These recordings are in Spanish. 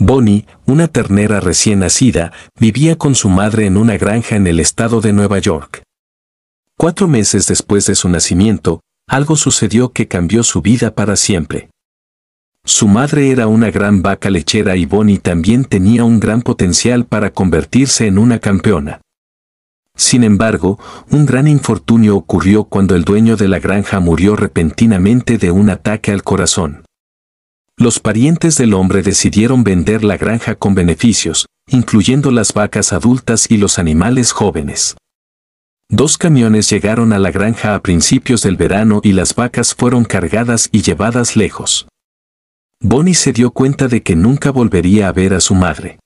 Bonnie, una ternera recién nacida, vivía con su madre en una granja en el estado de Nueva York. Cuatro meses después de su nacimiento, algo sucedió que cambió su vida para siempre. Su madre era una gran vaca lechera y Bonnie también tenía un gran potencial para convertirse en una campeona. Sin embargo, un gran infortunio ocurrió cuando el dueño de la granja murió repentinamente de un ataque al corazón. Los parientes del hombre decidieron vender la granja con beneficios, incluyendo las vacas adultas y los animales jóvenes. Dos camiones llegaron a la granja a principios del verano y las vacas fueron cargadas y llevadas lejos. Bonnie se dio cuenta de que nunca volvería a ver a su madre.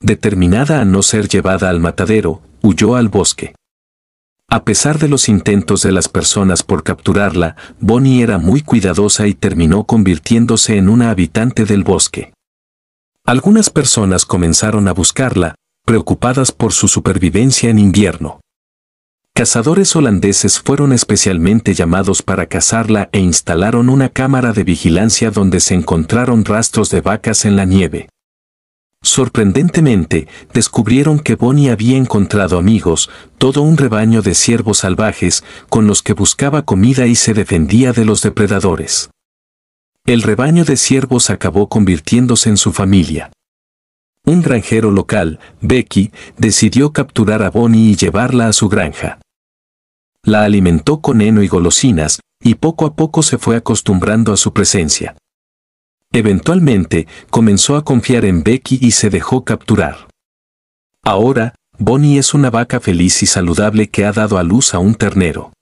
Determinada a no ser llevada al matadero, huyó al bosque. A pesar de los intentos de las personas por capturarla, Bonnie era muy cuidadosa y terminó convirtiéndose en una habitante del bosque. Algunas personas comenzaron a buscarla, preocupadas por su supervivencia en invierno. Cazadores holandeses fueron especialmente llamados para cazarla e instalaron una cámara de vigilancia donde se encontraron rastros de vacas en la nieve. Sorprendentemente, descubrieron que Bonnie había encontrado amigos, todo un rebaño de ciervos salvajes, con los que buscaba comida y se defendía de los depredadores. El rebaño de ciervos acabó convirtiéndose en su familia. Un granjero local, Becky, decidió capturar a Bonnie y llevarla a su granja. La alimentó con heno y golosinas, y poco a poco se fue acostumbrando a su presencia. Eventualmente, comenzó a confiar en Becky y se dejó capturar. Ahora, Bonnie es una vaca feliz y saludable que ha dado a luz a un ternero.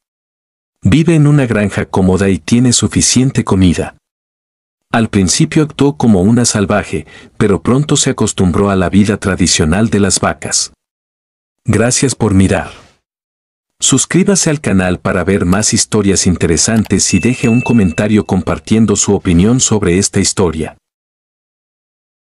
Vive en una granja cómoda y tiene suficiente comida. Al principio actuó como una salvaje, pero pronto se acostumbró a la vida tradicional de las vacas. Gracias por mirar. Suscríbase al canal para ver más historias interesantes y deje un comentario compartiendo su opinión sobre esta historia.